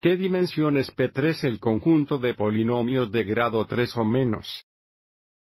¿Qué dimensión es P3 el conjunto de polinomios de grado 3 o menos?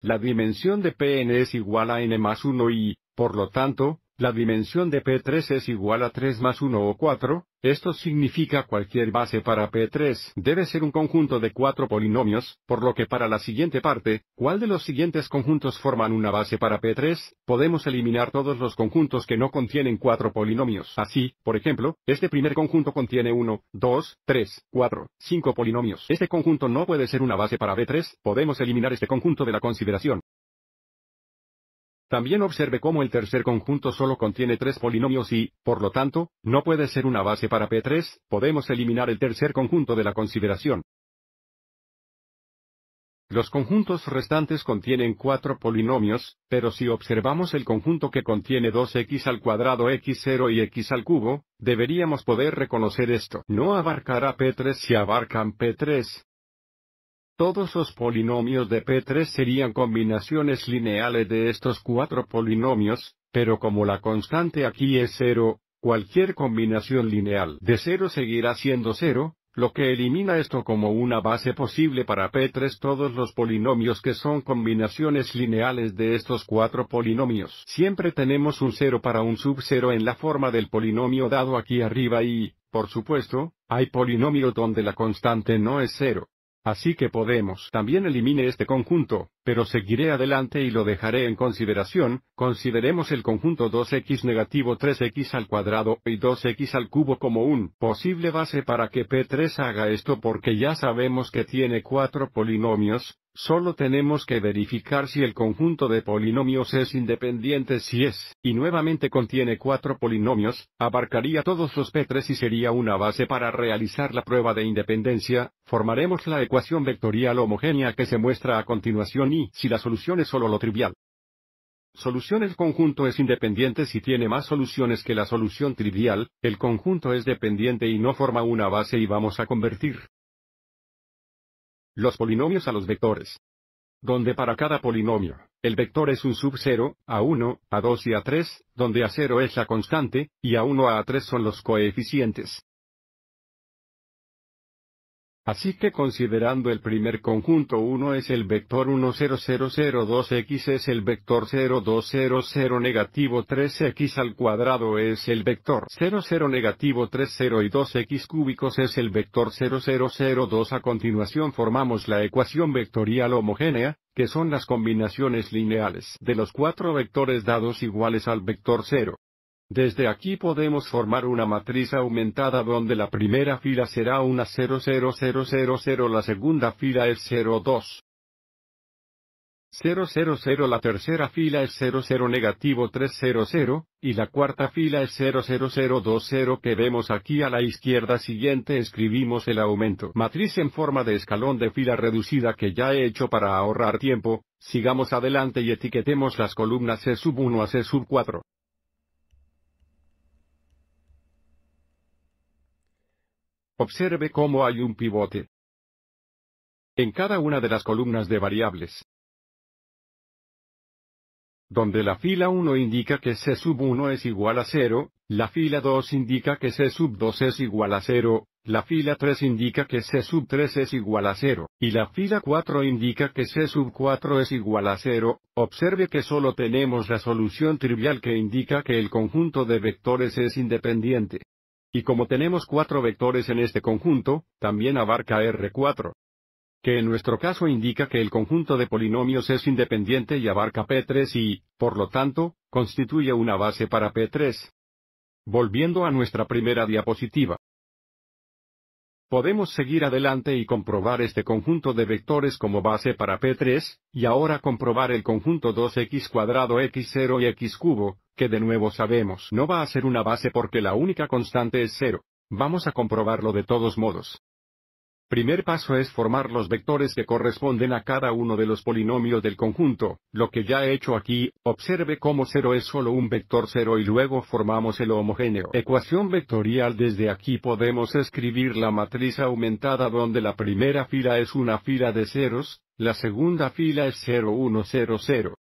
La dimensión de Pn es igual a n más 1 y, por lo tanto, la dimensión de P3 es igual a 3 más 1 o 4, esto significa cualquier base para P3 debe ser un conjunto de cuatro polinomios, por lo que para la siguiente parte, ¿cuál de los siguientes conjuntos forman una base para P3? Podemos eliminar todos los conjuntos que no contienen cuatro polinomios. Así, por ejemplo, este primer conjunto contiene 1, 2, 3, 4, 5 polinomios. Este conjunto no puede ser una base para p 3 podemos eliminar este conjunto de la consideración. También observe cómo el tercer conjunto solo contiene tres polinomios y, por lo tanto, no puede ser una base para P3, podemos eliminar el tercer conjunto de la consideración. Los conjuntos restantes contienen cuatro polinomios, pero si observamos el conjunto que contiene 2x al cuadrado x0 y x al cubo, deberíamos poder reconocer esto. No abarcará P3 si abarcan P3, todos los polinomios de P3 serían combinaciones lineales de estos cuatro polinomios, pero como la constante aquí es cero, cualquier combinación lineal de cero seguirá siendo cero, lo que elimina esto como una base posible para P3 todos los polinomios que son combinaciones lineales de estos cuatro polinomios. Siempre tenemos un cero para un subcero en la forma del polinomio dado aquí arriba y, por supuesto, hay polinomios donde la constante no es cero. Así que Podemos también elimine este conjunto, pero seguiré adelante y lo dejaré en consideración, consideremos el conjunto 2x negativo 3x al cuadrado y 2x al cubo como un posible base para que P3 haga esto porque ya sabemos que tiene cuatro polinomios, Solo tenemos que verificar si el conjunto de polinomios es independiente si es, y nuevamente contiene cuatro polinomios, abarcaría todos los P3 y sería una base para realizar la prueba de independencia, formaremos la ecuación vectorial homogénea que se muestra a continuación y si la solución es solo lo trivial. Solución el conjunto es independiente si tiene más soluciones que la solución trivial, el conjunto es dependiente y no forma una base y vamos a convertir los polinomios a los vectores. Donde para cada polinomio, el vector es un sub-0, A1, A2 y A3, donde A0 es la constante, y A1 a 1 a 3 son los coeficientes. Así que considerando el primer conjunto 1 es el vector 10002x es el vector 0200 negativo 3x al cuadrado es el vector 00 negativo 30 y 2x cúbicos es el vector 0002 a continuación formamos la ecuación vectorial homogénea, que son las combinaciones lineales de los cuatro vectores dados iguales al vector 0. Desde aquí podemos formar una matriz aumentada donde la primera fila será una 00000, la segunda fila es 02. 0 la tercera fila es 00 negativo 300, y la cuarta fila es 00020 que vemos aquí a la izquierda siguiente escribimos el aumento matriz en forma de escalón de fila reducida que ya he hecho para ahorrar tiempo, sigamos adelante y etiquetemos las columnas C1 a C4. Observe cómo hay un pivote en cada una de las columnas de variables, donde la fila 1 indica que C sub 1 es igual a 0, la fila 2 indica que C sub 2 es igual a 0, la fila 3 indica que C sub 3 es igual a 0, y la fila 4 indica que C sub 4 es igual a 0, observe que solo tenemos la solución trivial que indica que el conjunto de vectores es independiente. Y como tenemos cuatro vectores en este conjunto, también abarca R4. Que en nuestro caso indica que el conjunto de polinomios es independiente y abarca P3 y, por lo tanto, constituye una base para P3. Volviendo a nuestra primera diapositiva. Podemos seguir adelante y comprobar este conjunto de vectores como base para P3, y ahora comprobar el conjunto 2x cuadrado x0 y x cubo, que de nuevo sabemos no va a ser una base porque la única constante es cero. Vamos a comprobarlo de todos modos. Primer paso es formar los vectores que corresponden a cada uno de los polinomios del conjunto, lo que ya he hecho aquí, observe cómo cero es solo un vector cero y luego formamos el homogéneo. Ecuación vectorial desde aquí podemos escribir la matriz aumentada donde la primera fila es una fila de ceros, la segunda fila es 0 0 1 0.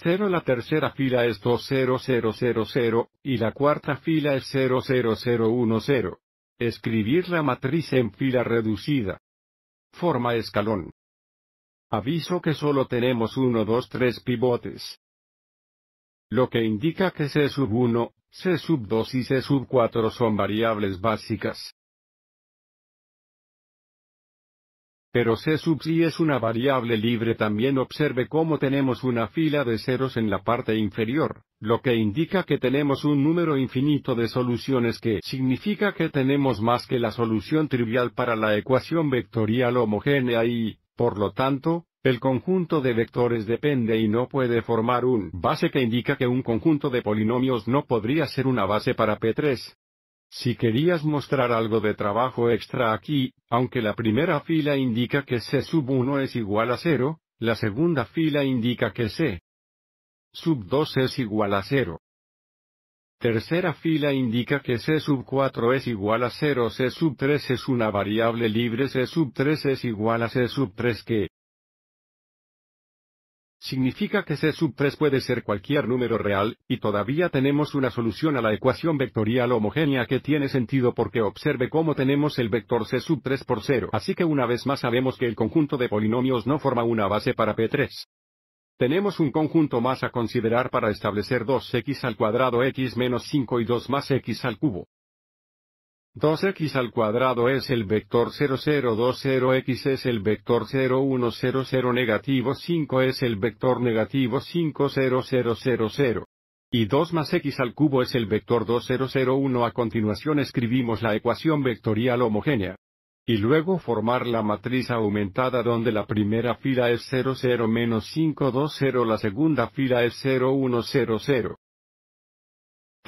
0 la tercera fila es 20000 y la cuarta fila es 00010. Escribir la matriz en fila reducida. Forma escalón. Aviso que solo tenemos 1, 2, 3 pivotes. Lo que indica que C sub 1, C sub 2 y C sub 4 son variables básicas. Pero C sub i es una variable libre también observe cómo tenemos una fila de ceros en la parte inferior, lo que indica que tenemos un número infinito de soluciones que significa que tenemos más que la solución trivial para la ecuación vectorial homogénea y, por lo tanto, el conjunto de vectores depende y no puede formar un base que indica que un conjunto de polinomios no podría ser una base para P3, si querías mostrar algo de trabajo extra aquí, aunque la primera fila indica que C sub 1 es igual a 0, la segunda fila indica que C sub 2 es igual a 0. Tercera fila indica que C sub 4 es igual a 0, C sub 3 es una variable libre, C sub 3 es igual a C sub 3 que significa que C sub 3 puede ser cualquier número real, y todavía tenemos una solución a la ecuación vectorial homogénea que tiene sentido porque observe cómo tenemos el vector C sub 3 por 0. Así que una vez más sabemos que el conjunto de polinomios no forma una base para P3. Tenemos un conjunto más a considerar para establecer 2x al cuadrado x menos 5 y 2 más x al cubo. 2x al cuadrado es el vector 0020x es el vector 0100 negativo 5 es el vector negativo 0. Y 2 más x al cubo es el vector 1 A continuación escribimos la ecuación vectorial homogénea. Y luego formar la matriz aumentada donde la primera fila es 00 menos 520, la segunda fila es 0 0100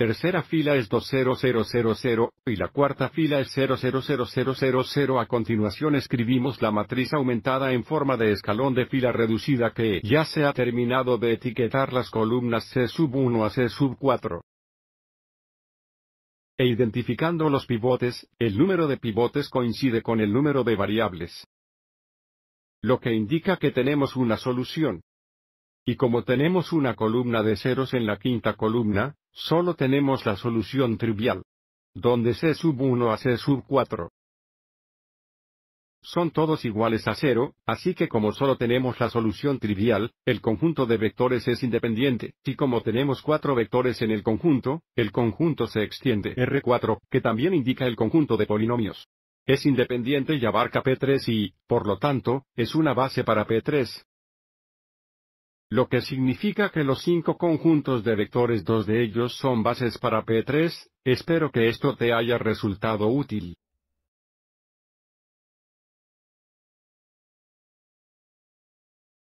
tercera fila es 20000 y la cuarta fila es 000000. A continuación escribimos la matriz aumentada en forma de escalón de fila reducida que ya se ha terminado de etiquetar las columnas C1 a C4. E identificando los pivotes, el número de pivotes coincide con el número de variables. Lo que indica que tenemos una solución. Y como tenemos una columna de ceros en la quinta columna, Solo tenemos la solución trivial. Donde C sub 1 a C sub 4. Son todos iguales a 0, así que como solo tenemos la solución trivial, el conjunto de vectores es independiente, y como tenemos cuatro vectores en el conjunto, el conjunto se extiende R4, que también indica el conjunto de polinomios. Es independiente y abarca P3 y, por lo tanto, es una base para P3, lo que significa que los cinco conjuntos de vectores dos de ellos son bases para P3, espero que esto te haya resultado útil.